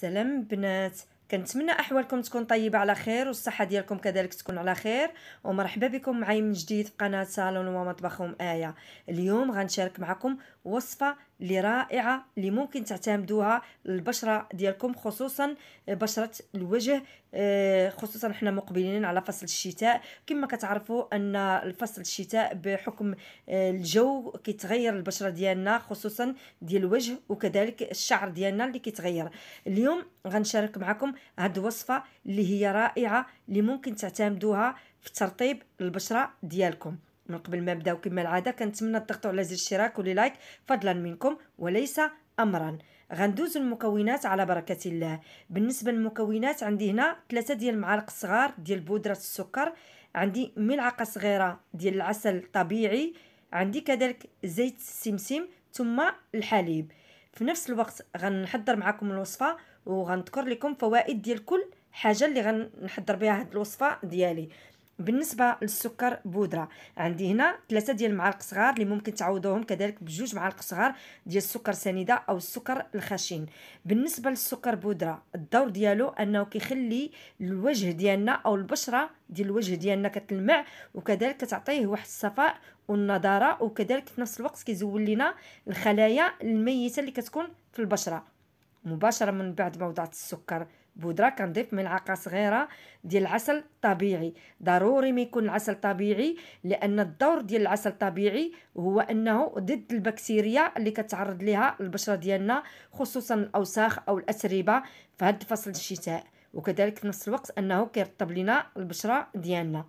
سلام بنات كنتمنى احوالكم تكون طيبه على خير والصحه ديالكم كذلك تكون على خير ومرحبا بكم معايا من جديد في قناه صالون ومطبخهم ايه اليوم غنشارك معكم وصفه اللي رائعه اللي ممكن تعتمدوها للبشره ديالكم خصوصا بشره الوجه آه، خصوصا حنا مقبلين على فصل الشتاء كما كتعرفوا ان فصل الشتاء بحكم آه، الجو كيتغير البشره ديالنا خصوصا ديال الوجه وكذلك الشعر ديالنا اللي كيتغير اليوم غنشارك معكم هاد الوصفه اللي هي رائعه اللي ممكن تعتمدوها في ترطيب البشره ديالكم من قبل ما نبداو كما العاده كنتمنى تضغطوا على زر الاشتراك واللايك فضلا منكم وليس امرا غندوز المكونات على بركه الله بالنسبه للمكونات عندي هنا ثلاثة ديال المعالق صغار ديال بودره السكر عندي ملعقه صغيره ديال العسل طبيعي عندي كذلك زيت السمسم ثم الحليب في نفس الوقت غنحضر معكم الوصفه وغنذكر لكم فوائد ديال كل حاجه اللي غنحضر بها هاد الوصفه ديالي بالنسبه للسكر بودره عندي هنا ثلاثه ديال المعالق صغار اللي ممكن تعوضوهم كذلك بجوج معالق صغار ديال السكر سنيده او السكر الخشن بالنسبه للسكر بودره الدور ديالو انه كيخلي الوجه ديالنا او البشره ديال الوجه ديالنا كتلمع وكذلك كتعطيه واحد الصفاء والنضاره وكذلك في نفس الوقت كيزول لنا الخلايا الميته اللي كتكون في البشره مباشره من بعد ما وضعت السكر بودره كنضيف ملعقه صغيره ديال العسل طبيعي ضروري ما يكون العسل طبيعي لان الدور ديال العسل الطبيعي هو انه ضد البكتيريا اللي كتعرض لها البشره ديالنا خصوصا الاوساخ او الاسربه في هذا فصل الشتاء وكذلك في نفس الوقت انه كيرطب لنا البشره ديالنا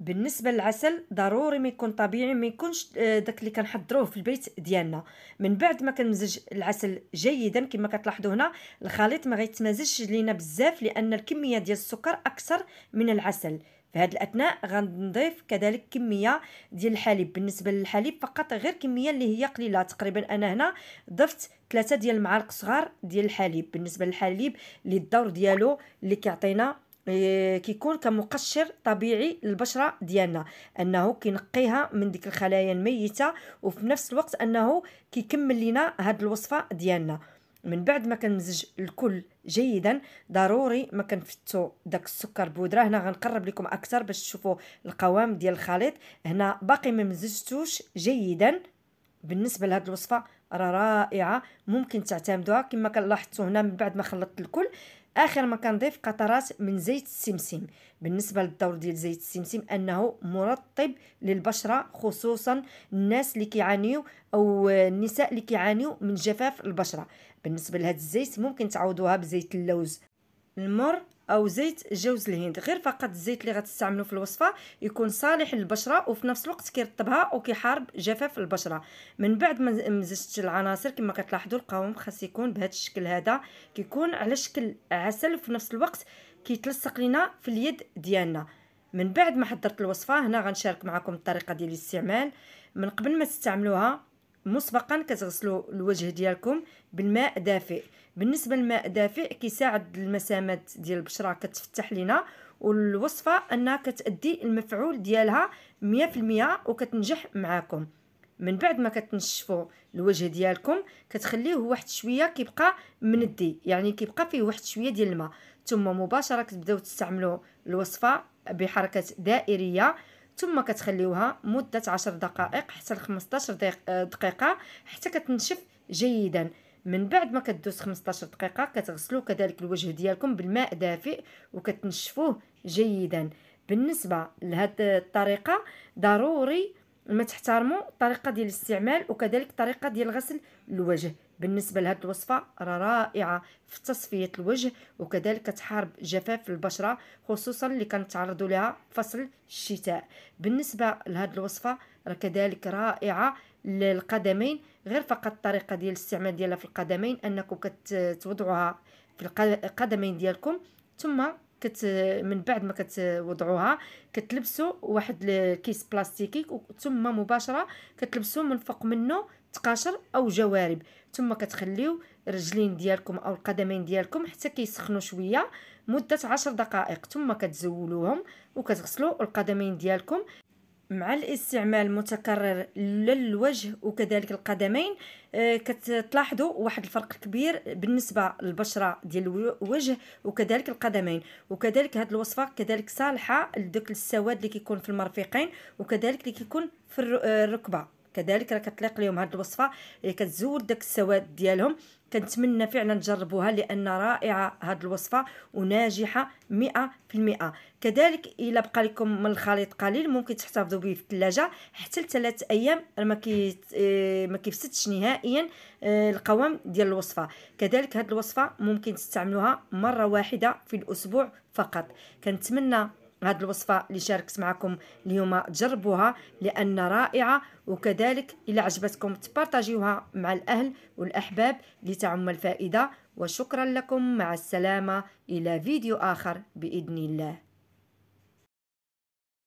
بالنسبه للعسل ضروري ما يكون طبيعي ما يكونش آه، داك اللي كنحضروه في البيت ديالنا من بعد ما كنمزج العسل جيدا كما كتلاحظوا هنا الخليط ما غيتمزجش لينا بزاف لان الكميه ديال السكر اكثر من العسل في هذه الاثناء غنضيف كذلك كميه ديال الحليب بالنسبه للحليب فقط غير كميه اللي هي قليله تقريبا انا هنا ضفت ثلاثة ديال المعالق صغار ديال الحليب بالنسبه للحليب اللي الدور ديالو اللي كيعطينا إيه، كيكون كمقشر طبيعي للبشره ديالنا انه كينقيها من ديك الخلايا الميته وفي نفس الوقت انه كيكمل لنا هاد الوصفه ديالنا من بعد ما كنمزج الكل جيدا ضروري ما كنفتو داك السكر بودره هنا غنقرب لكم اكثر باش تشوفوا القوام ديال الخليط هنا باقي ما مزجتوش جيدا بالنسبه لهاد الوصفه راه رائعه ممكن تعتمدوها كما كنلاحظتوا هنا من بعد ما خلطت الكل اخر ما كنضيف قطرات من زيت السمسم بالنسبه للدور ديال زيت السمسم انه مرطب للبشره خصوصا الناس اللي كيعانيو او النساء اللي كيعانيو من جفاف البشره بالنسبه لهذا الزيت ممكن تعوضوها بزيت اللوز المر او زيت جوز الهند غير فقط الزيت اللي غتستعملو في الوصفه يكون صالح للبشره وفي نفس الوقت كيرطبها وكيحارب جفاف البشره من بعد ما مزجت العناصر كما كتلاحظوا القوام خاص يكون بهذا الشكل هذا كيكون على شكل عسل وفي نفس الوقت كيتلصق لينا في اليد ديالنا من بعد ما حضرت الوصفه هنا غنشارك معكم الطريقه ديال الاستعمال من قبل ما تستعملوها مسبقا كتغسلوا الوجه ديالكم بالماء دافئ بالنسبه للماء دافئ كيساعد المسامات ديال البشره كتفتح لينا والوصفه انها كتادي المفعول ديالها 100% وكتنجح معاكم من بعد ما كتنشفوا الوجه ديالكم كتخليه واحد شويه كيبقى مندي يعني كيبقى فيه واحد شويه ديال الماء ثم مباشره كتبداو تستعملوا الوصفه بحركه دائريه ثم كتخليوها مده 10 دقائق حتى ل 15 آه، دقيقه حتى كتنشف جيدا من بعد ما كدوز 15 دقيقه كتغسلوا كذلك الوجه ديالكم بالماء دافئ وكتنشفوه جيدا بالنسبه لهاد الطريقه ضروري ما تحترموا الطريقه ديال الاستعمال وكذلك الطريقه ديال غسل الوجه بالنسبه لهذه الوصفه راه رائعه في تصفيه الوجه وكذلك كتحارب جفاف البشره خصوصا اللي كنتعرضوا لها فصل الشتاء بالنسبه لهذه الوصفه راه كذلك رائعه للقدمين غير فقط الطريقه ديال الاستعمال ديالها في القدمين انكم كتوضعوها في القدمين ديالكم ثم كت من بعد ما كتوضعوها كتلبسوا واحد الكيس بلاستيكي ثم مباشره كتلبسوا من فوق منه تقاشر او جوارب ثم كتخليو الرجلين ديالكم او القدمين ديالكم حتى كيسخنوا شويه مده عشر دقائق ثم كتزولوهم وكتغسلوا القدمين ديالكم مع الاستعمال المتكرر للوجه وكذلك القدمين آه، كتلاحظوا واحد الفرق كبير بالنسبه للبشره ديال الوجه وكذلك القدمين وكذلك هذه الوصفه كذلك صالحه لذوك السواد اللي كيكون في المرفقين وكذلك اللي كيكون في آه، الركبه كذلك راه كتليق لهم هذه الوصفه اللي كتزود داك السواد ديالهم كنتمنى فعلا تجربوها لان رائعه هذه الوصفه وناجحه 100% كذلك الا بقى لكم من الخليط قليل ممكن تحتفظوا به في الثلاجه حتى لثلاث ايام ما إيه، ما كيفسدش نهائيا إيه، القوام ديال الوصفه كذلك هذه الوصفه ممكن تستعملوها مره واحده في الاسبوع فقط كنتمنى هذه الوصفه اللي شاركت معكم اليوم جربوها لان رائعه وكذلك الا عجبتكم تبارطاجيوها مع الاهل والاحباب لتعم الفائده وشكرا لكم مع السلامه الى فيديو اخر باذن الله